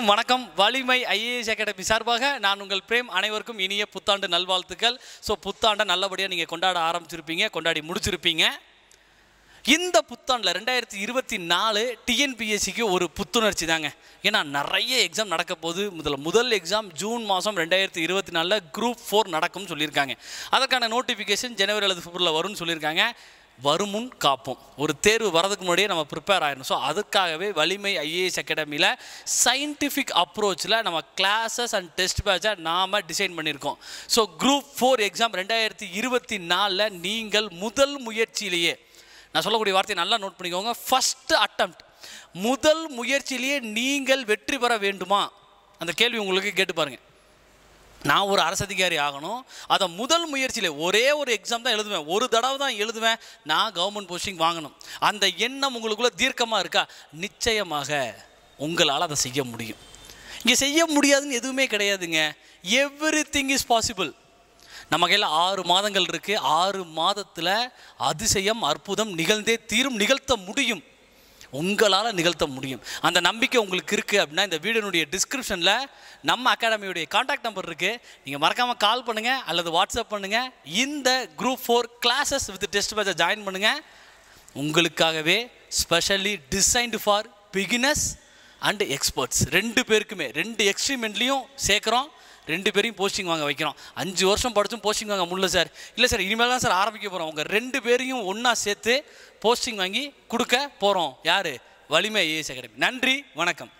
அனைவருக்கும் வணக்கம் வலிமை ஐஏஎஸ் அகாடமி சார்பாக நான் உங்கள் பிரேம் அனைவருக்கும் இனிய புத்தாண்டு நல்வாழ்த்துக்கள் ஸோ புத்தாண்டை நல்லபடியாக நீங்கள் கொண்டாட ஆரம்பிச்சிருப்பீங்க கொண்டாடி முடிச்சிருப்பீங்க இந்த புத்தாண்டில் ரெண்டாயிரத்தி இருபத்தி நாலு டிஎன்பிஎஸ்சிக்கு ஒரு புத்துணர்ச்சி தாங்க ஏன்னா நிறைய எக்ஸாம் நடக்க போது முதல்ல முதல் எக்ஸாம் ஜூன் மாதம் ரெண்டாயிரத்தி இருபத்தி நாலில் குரூப் ஃபோர் நடக்கும்னு சொல்லியிருக்காங்க அதற்கான நோட்டிஃபிகேஷன் ஜனவரி அல்லது பிப்ரவரியில் வரும்னு சொல்லியிருக்காங்க வருமுன் காப்போம் ஒரு தேர்வு வரதுக்கு முன்னாடியே நம்ம ப்ரிப்பேர் ஆகிடணும் ஸோ அதுக்காகவே வலிமை ஐஏஎஸ் அகாடமியில் சயின்டிஃபிக் அப்ரோச்சில் நம்ம கிளாஸஸ் அண்ட் டெஸ்ட் பேட்சை நாம் டிசைன் பண்ணியிருக்கோம் ஸோ குரூப் ஃபோர் எக்ஸாம் ரெண்டாயிரத்தி இருபத்தி நாலில் நீங்கள் முதல் முயற்சியிலேயே நான் சொல்லக்கூடிய வார்த்தையை நல்லா நோட் பண்ணிக்கோங்க ஃபஸ்ட்டு அட்டம் முதல் முயற்சியிலேயே நீங்கள் வெற்றி பெற வேண்டுமா அந்த கேள்வி உங்களுக்கு கேட்டு பாருங்கள் நான் ஒரு அரசதிகாரி ஆகணும் அதை முதல் முயற்சியில் ஒரே ஒரு எக்ஸாம் தான் எழுதுவேன் ஒரு தடவை தான் எழுதுவேன் நான் கவர்மெண்ட் போஸ்டிங் வாங்கணும் அந்த எண்ணம் உங்களுக்குள்ளே தீர்க்கமாக இருக்கா நிச்சயமாக உங்களால் அதை செய்ய முடியும் இங்கே செய்ய முடியாதுன்னு எதுவுமே கிடையாதுங்க எவ்ரி திங் இஸ் பாசிபிள் நம்ம கையில் ஆறு மாதங்கள் இருக்குது ஆறு மாதத்தில் அதிசயம் அற்புதம் நிகழ்ந்தே தீரும் நிகழ்த்த முடியும் உங்களால் நிகழ்த்த முடியும் அந்த நம்பிக்கை உங்களுக்கு இருக்குது அப்படின்னா இந்த வீடனுடைய டிஸ்கிரிப்ஷனில் நம்ம அகாடமியுடைய காண்டாக்ட் நம்பர் இருக்குது நீங்கள் மறக்காமல் கால் பண்ணுங்கள் அல்லது வாட்ஸ்அப் பண்ணுங்கள் இந்த group for classes with test பேட்சை ஜாயின் பண்ணுங்கள் உங்களுக்காகவே specially designed for beginners and experts ரெண்டு பேருக்குமே ரெண்டு எக்ஸ்ட்ரீமெண்ட்லேயும் சேர்க்குறோம் ரெண்டு பேரையும் போஸ்டிங் வாங்க வைக்கிறோம் அஞ்சு வருஷம் படித்தும் போஸ்டிங் வாங்க முடியல சார் இல்லை சார் இனிமேல் தான் சார் ஆரம்பிக்க போகிறோம் உங்கள் ரெண்டு பேரையும் ஒன்றா சேர்த்து போஸ்டிங் வாங்கி கொடுக்க போகிறோம் யார் வலிமை ஏஎஸ் அகாடமி நன்றி வணக்கம்